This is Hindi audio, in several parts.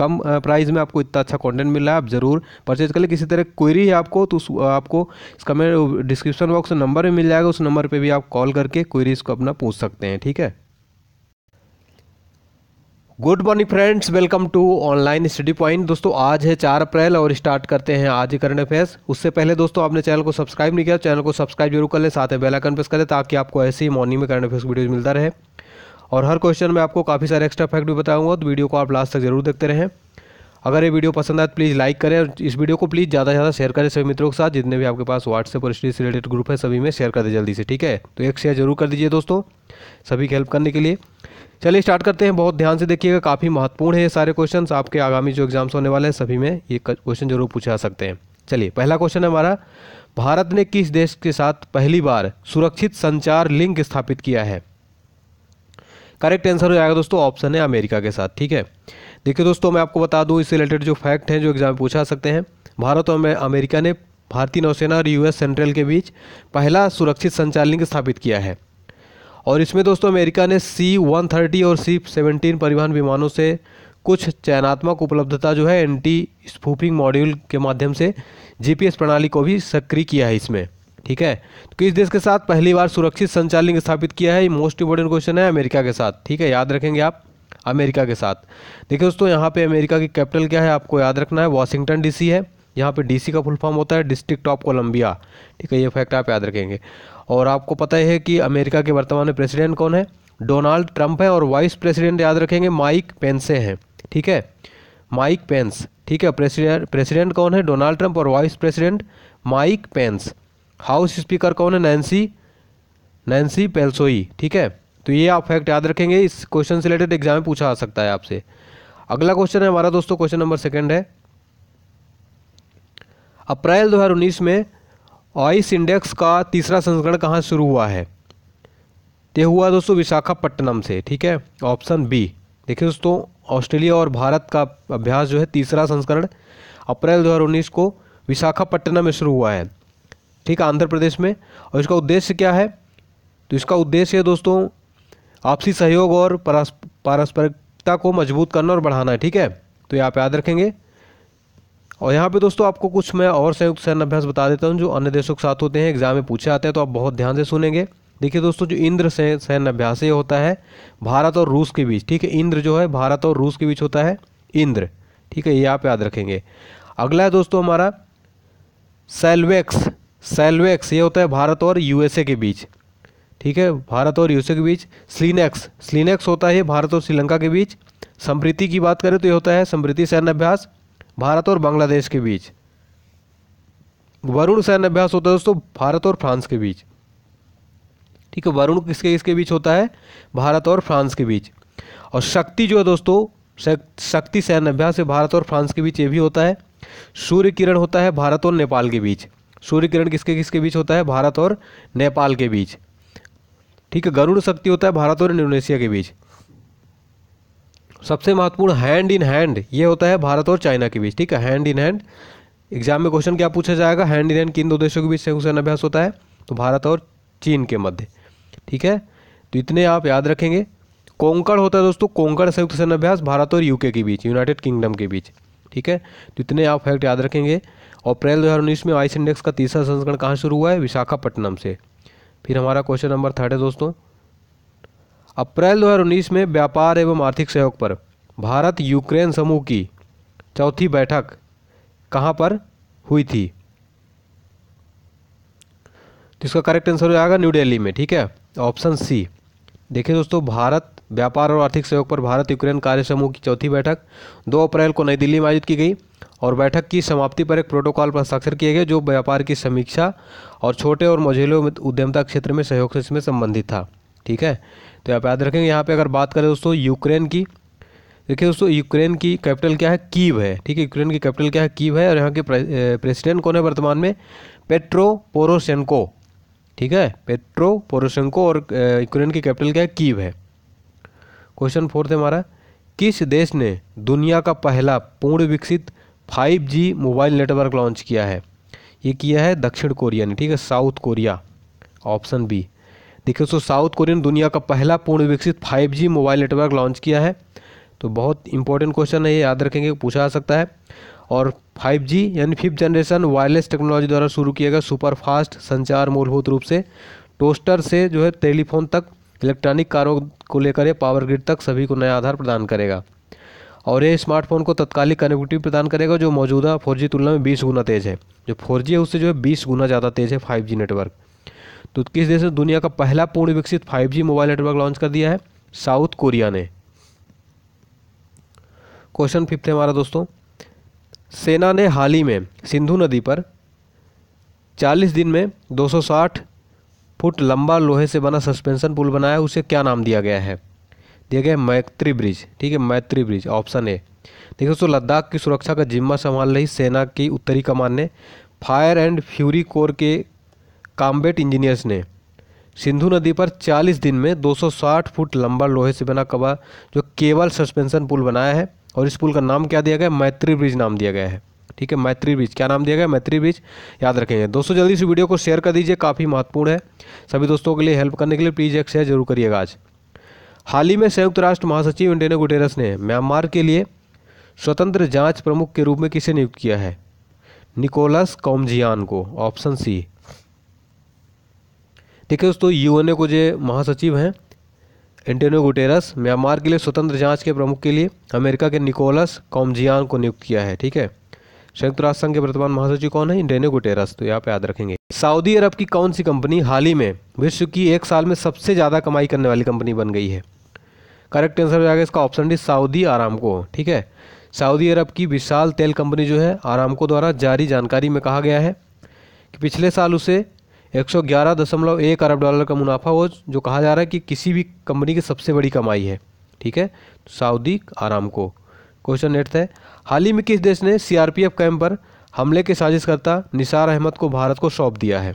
कम प्राइस में आपको इतना अच्छा कंटेंट मिल रहा है आप ज़रूर परचेज कर ले किसी तरह क्वेरी है आपको तो आपको इसका मेरे डिस्क्रिप्शन बॉक्स नंबर भी मिल जाएगा उस नंबर पर भी आप कॉल करके क्वेरीज़ को अपना पूछ सकते हैं ठीक है good morning friends welcome to online study point दोस्तों आज है चार अप्रैल और स्टार्ट करते हैं आज ही करंट अफेयर्स उससे पहले दोस्तों आपने चैनल को सब्सक्राइब नहीं किया चैनल को सब्सक्राइब जरूर कर ले साथ में बेल आइकन प्रेस करें ताकि आपको ऐसे ही मॉर्निंग में करंट अफेयर्स वीडियोज मिलता रहे और हर क्वेश्चन में आपको काफ़ी सारे एक्स्ट्रा फैक्ट भी बताऊंगा तो वीडियो को आप लास्ट तक जरूर देखते रहें अगर ये वीडियो पसंद आए तो प्लीज़ लाइक करें और इस वीडियो को प्लीज़ ज़्यादा से ज़्यादा शेयर करें सभी मित्रों के साथ जितने भी आपके पास व्हाट्सएप और स्टडी से रिलेटेड ग्रुप है सभी में शेयर कर दें जल्दी से ठीक है तो एक शेयर जरूर कर दीजिए दोस्तों सभी की हेल्प करने के लिए चलिए स्टार्ट करते हैं बहुत ध्यान से देखिएगा काफ़ी महत्वपूर्ण है ये सारे क्वेश्चन आपके आगामी जो एग्जाम्स होने वाले हैं सभी में ये क्वेश्चन जरूर पूछा सकते हैं चलिए पहला क्वेश्चन हमारा भारत ने किस देश के साथ पहली बार सुरक्षित संचार लिंक स्थापित किया है करेक्ट आंसर हो जाएगा दोस्तों ऑप्शन है अमेरिका के साथ ठीक है देखिए दोस्तों मैं आपको बता दूं इससे रिलेटेड जो फैक्ट हैं जो एग्जाम पूछा सकते हैं भारत और अमेरिका ने भारतीय नौसेना और यूएस सेंट्रल के बीच पहला सुरक्षित संचालन लिंक स्थापित किया है और इसमें दोस्तों अमेरिका ने सी वन थर्टी और सी सेवनटीन परिवहन विमानों से कुछ चयनात्मक उपलब्धता जो है एंटी स्पूफिंग मॉड्यूल के माध्यम से जीपीएस प्रणाली को भी सक्रिय किया है इसमें ठीक है तो किस देश के साथ पहली बार सुरक्षित संचालन स्थापित किया है मोस्ट इंपॉर्टेंट क्वेश्चन है अमेरिका के साथ ठीक है याद रखेंगे आप अमेरिका के साथ देखिए दोस्तों यहाँ पे अमेरिका की कैपिटल क्या है आपको याद रखना है वाशिंगटन डीसी है यहाँ पे डीसी का फुल फॉर्म होता है डिस्ट्रिक्ट ऑफ कोलंबिया ठीक है ये फैक्ट आप याद रखेंगे और आपको पता है कि अमेरिका के वर्तमान में प्रेसिडेंट कौन है डोनाल्ड ट्रंप है और वाइस प्रेसिडेंट याद रखेंगे माइक पेंसे हैं ठीक है माइक पेंस ठीक है प्रेसिडेंट प्रेसिडेंट कौन है डोनाल्ड ट्रंप और vice president Mike Pence house speaker कौन है नैन्सी नैन्सी पेल्सोई ठीक है तो ये आप फैक्ट याद रखेंगे इस क्वेश्चन से रिलेटेड एग्जाम में पूछा आ सकता है आपसे अगला क्वेश्चन है हमारा दोस्तों क्वेश्चन नंबर सेकंड है अप्रैल 2019 में ऑइस इंडेक्स का तीसरा संस्करण कहाँ शुरू हुआ है यह हुआ दोस्तों विशाखापट्टनम से ठीक है ऑप्शन बी देखिए दोस्तों ऑस्ट्रेलिया और भारत का अभ्यास जो है तीसरा संस्करण अप्रैल 2019 को विशाखापट्टनम में शुरू हुआ है ठीक है आंध्र प्रदेश में और इसका उद्देश्य क्या है तो इसका उद्देश्य है दोस्तों आपसी सहयोग और पारस्परिकता को मजबूत करना और बढ़ाना है ठीक है तो ये आप याद रखेंगे और यहाँ पे दोस्तों आपको कुछ मैं और संयुक्त सैन्य अभ्यास बता देता हूँ जो अन्य देशों के साथ होते हैं एग्जाम में पूछे आते हैं तो आप बहुत ध्यान से सुनेंगे देखिए दोस्तों जो इंद्र सैन्य अभ्यास ये होता है भारत और रूस के बीच ठीक है इंद्र जो है भारत और रूस के बीच होता है इंद्र ठीक है ये आप याद रखेंगे अगला है दोस्तों हमारा सेल्वेक्स सेल्वेक्स ये होता है भारत और यूएसए के बीच ठीक है भारत और यूएसए के बीच स्लीनेक्स स्लीनेक्स होता है भारत और श्रीलंका के बीच समृति की बात करें तो ये होता है समृति सैन्य अभ्यास भारत और बांग्लादेश के बीच वरुण सैन्य अभ्यास होता है दोस्तों भारत और फ्रांस के बीच ठीक है वरुण किसके किसके बीच होता है भारत और फ्रांस के बीच और शक्ति जो है दोस्तों शक्ति सैन्य अभ्यास भारत और फ्रांस के बीच ये भी होता है सूर्य किरण होता है भारत और नेपाल के बीच सूर्य किरण किसके किसके बीच होता है भारत और नेपाल के बीच ठीक है गरुड़ शक्ति होता है भारत और इंडोनेशिया के बीच सबसे महत्वपूर्ण हैंड इन हैंड ये होता है भारत और चाइना के बीच ठीक है हैंड इन हैंड एग्जाम में क्वेश्चन क्या पूछा जाएगा हैंड इन हैंड किन दो देशों के बीच संयुक्त सैन्य अभ्यास होता है तो भारत और चीन के मध्य ठीक है तो इतने आप याद रखेंगे कोंकण होता है दोस्तों कोंकण संयुक्त सैन्य अभ्यास भारत और यूके के बीच यूनाइटेड किंगडम के बीच ठीक है तो इतने आप फैक्ट याद रखेंगे अप्रैल उन्नीस में आइस इंडेक्स का तीसरा संस्करण कहाँ शुरू हुआ है विशाखापट्टनम से फिर हमारा क्वेश्चन नंबर थर्ड है दोस्तों अप्रैल उन्नीस में व्यापार एवं आर्थिक सहयोग पर भारत यूक्रेन समूह की चौथी बैठक कहाँ पर हुई थी तो इसका करेक्ट आंसर हो जाएगा न्यू दिल्ली में ठीक है ऑप्शन सी देखिए दोस्तों भारत व्यापार और आर्थिक सहयोग पर भारत यूक्रेन कार्य समूह की चौथी बैठक दो अप्रैल को नई दिल्ली में आयोजित की गई और बैठक की समाप्ति पर एक प्रोटोकॉल पर हस्ताक्षर किए गए जो व्यापार की समीक्षा और छोटे और मझेले उद्यमता क्षेत्र में सहयोग से इसमें संबंधित था ठीक है तो आप याद रखेंगे यहाँ पर अगर बात करें दोस्तों यूक्रेन की देखिए दोस्तों यूक्रेन की कैपिटल क्या है कीव है ठीक है यूक्रेन की कैपिटल क्या है कीव है और यहाँ के प्रेसिडेंट कौन है वर्तमान में पेट्रो पोरोसेंको ठीक है पेट्रो पोरोसेंको और यूक्रेन की कैपिटल क्या है कीव है क्वेश्चन फोर्थ है हमारा किस देश ने दुनिया का पहला पूर्ण विकसित 5G मोबाइल नेटवर्क लॉन्च किया है ये किया है दक्षिण कोरिया ने ठीक है साउथ कोरिया ऑप्शन बी देखिए दोस्तों साउथ कोरिया ने दुनिया का पहला पूर्ण विकसित 5G मोबाइल नेटवर्क लॉन्च किया है तो बहुत इंपॉर्टेंट क्वेश्चन है ये याद रखेंगे पूछा जा सकता है और 5G यानी फिफ्थ जनरेशन वायरलेस टेक्नोलॉजी द्वारा शुरू किया गया सुपर फास्ट संचार मूलभूत रूप से टोस्टर से जो है टेलीफोन तक इलेक्ट्रॉनिक कारों को लेकर यह पावर ग्रिड तक सभी को नया आधार प्रदान करेगा और ये स्मार्टफोन को तत्कालिक कनेक्टिविटी प्रदान करेगा जो मौजूदा फोर जी तुलना में बीस गुना तेज़ है जो फोर है उससे जो है बीस गुना ज़्यादा तेज़ है फाइव जी नेटवर्क तो किस देश ने दुनिया का पहला पूर्ण विकसित five G mobile network launch कर दिया है साउथ कोरिया ने क्वेश्चन फिफ्थ है हमारा दोस्तों सेना ने हाल ही में सिंधु नदी पर 40 दिन में 260 फुट लंबा लोहे से बना सस्पेंशन पुल बनाया है उसे क्या नाम दिया गया है दिया गया है मैत्री ब्रिज ठीक है मैत्री ब्रिज ऑप्शन ए देखिए दोस्तों लद्दाख की सुरक्षा का जिम्मा संभाल रही सेना की उत्तरी कमान ने फायर एंड फ्यूरी कोर के काम्बेट इंजीनियर्स ने सिंधु नदी पर 40 दिन में 260 फुट लंबा लोहे से बना कबा जो केवल सस्पेंशन पुल बनाया है और इस पुल का नाम क्या दिया गया है मैत्री ब्रिज नाम दिया गया है ठीक है मैत्री बीज क्या नाम दिया गया मैत्री बीज याद रखेंगे दोस्तों जल्दी से वीडियो को शेयर कर दीजिए काफ़ी महत्वपूर्ण है सभी दोस्तों के लिए हेल्प करने के लिए प्लीज़ एक शेयर जरूर करिएगा आज हाल ही में संयुक्त राष्ट्र महासचिव इंडेनो गुटेरस ने म्यांमार के लिए स्वतंत्र जांच प्रमुख के रूप में किसे नियुक्त किया है निकोलस कॉमजियान को ऑप्शन सी ठीक है दोस्तों यूएनए को जो महासचिव हैं एंटेनो गुटेरस म्यांमार के लिए स्वतंत्र जांच के प्रमुख के लिए अमेरिका के निकोलस कॉमजियान को नियुक्त किया है ठीक है संयुक्त राष्ट्र संघ के वर्तमान महासचिव कौन है इंडेनो गुटेरस तो यहाँ पे याद रखेंगे सऊदी अरब की कौन सी कंपनी हाल ही में विश्व की एक साल में सबसे ज़्यादा कमाई करने वाली कंपनी बन गई है करेक्ट आंसर हो जाएगा इसका ऑप्शन डी सऊदी को ठीक है सऊदी अरब की विशाल तेल कंपनी जो है आरामको द्वारा जारी जानकारी में कहा गया है कि पिछले साल उसे एक अरब डॉलर का मुनाफा हो जो कहा जा रहा है कि किसी भी कंपनी की सबसे बड़ी कमाई है ठीक है सऊदी आरामको क्वेश्चन एट्थ है हाल ही में किस देश ने सीआरपीएफ कैंप पर हमले के साजिशकर्ता निसार अहमद को भारत को सौंप दिया है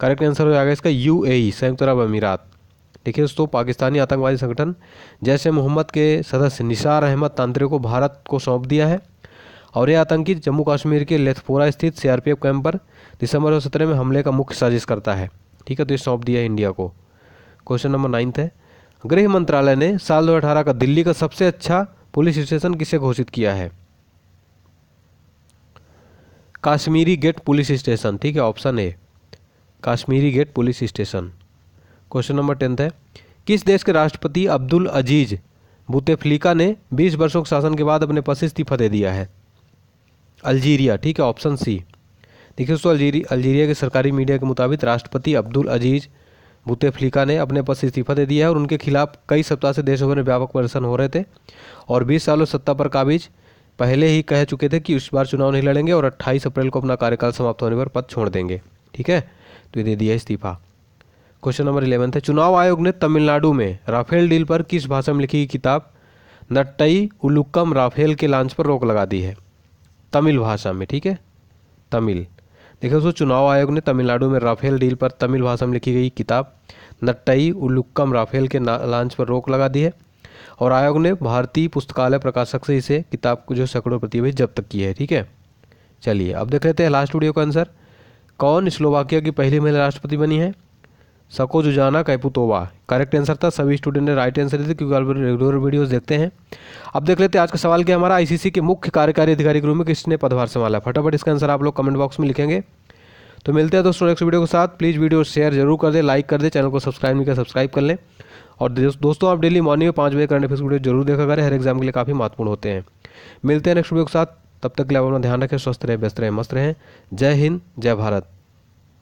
करेक्ट आंसर हो जाएगा इसका यू संयुक्त अरब अमीरात देखिए दोस्तों पाकिस्तानी आतंकवादी संगठन जैसे मोहम्मद के सदस्य निसार अहमद तांत्रिक को भारत को सौंप दिया है और यह आतंकी जम्मू कश्मीर के लेथपोरा स्थित सीआरपीएफ कैंप पर दिसंबर दो सत्रह में हमले का मुख्य साजिश करता है ठीक है तो ये सौंप दिया है इंडिया को क्वेश्चन नंबर नाइन्थ है गृह मंत्रालय ने साल दो का दिल्ली का सबसे अच्छा पुलिस स्टेशन किसे घोषित किया है काश्मीरी गेट पुलिस स्टेशन ठीक है option A Kashmiri gate police station question number tenth है किस देश के राष्ट्रपति अब्दुल अजीज बुतेफ्लिका ने 20 वर्षों के शासन के बाद अपने पद से इस्तीफा दे दिया है अल्जीरिया ठीक है ऑप्शन सी देखिए दोस्तों अल्जीरी अल्जीरिया के सरकारी मीडिया के मुताबिक राष्ट्रपति अब्दुल अजीज बुतेफ्लिका ने अपने पद से इस्तीफा दे दिया है और उनके खिलाफ कई सप्ताह से देशभर में व्यापक प्रदर्शन हो रहे थे और 20 सालों सत्ता पर काबिज पहले ही कह चुके थे कि इस बार चुनाव नहीं लड़ेंगे और 28 अप्रैल को अपना कार्यकाल समाप्त होने पर पद छोड़ देंगे ठीक है तो ये दे दिया इस्तीफा क्वेश्चन नंबर इलेवन है चुनाव आयोग ने तमिलनाडु में राफेल डील पर किस भाषा में लिखी किताब नट्टई उलुक्कम राफेल के लॉन्च पर रोक लगा दी है तमिल भाषा में ठीक है तमिल देखिए दोस्तों चुनाव आयोग ने तमिलनाडु में राफेल डील पर तमिल भाषा में लिखी गई किताब नट्टई उल्लुक्कम राफेल के लॉन्च पर रोक लगा दी है और आयोग ने भारतीय पुस्तकालय प्रकाशक से इसे किताब को जो सैकड़ों प्रति भी जब्त की है ठीक है चलिए अब देख लेते हैं लास्ट वीडियो का आंसर कौन स्लोवाकिया की पहली महिला राष्ट्रपति बनी है सको जुजाना कैपुतोवा करेक्ट आंसर था सभी स्टूडेंट ने राइट आंसर दिया क्योंकि आप रेगुलर वीडियोस देखते हैं अब देख लेते हैं आज का सवाल क्या हमारा आईसीसी के मुख्य कार्यकारी अधिकारी के रूप में किसने पदभार संभाला फटाफट इसका आंसर आप लोग कमेंट बॉक्स में लिखेंगे तो मिलते हैं दोस्तों नेक्स्ट वीडियो के साथ प्लीज़ वीडियो शेयर जरूर कर दे लाइक कर दे चैनल को सब्सक्राइब नहीं कर सब्सक्राइब कर लें और दोस्तों आप डेली मॉर्निंग में पाँच बजे करंट अफेयर्स वीडियो जरूर देखा करें हर एग्जाम के लिए काफ़ी महत्वपूर्ण होते हैं मिलते हैं नेक्स्ट वीडियो के साथ तब तक के लिए अपना ध्यान रखें स्वस्थ रहें व्यस्त रहें मस्त रहें जय हिंद जय भारत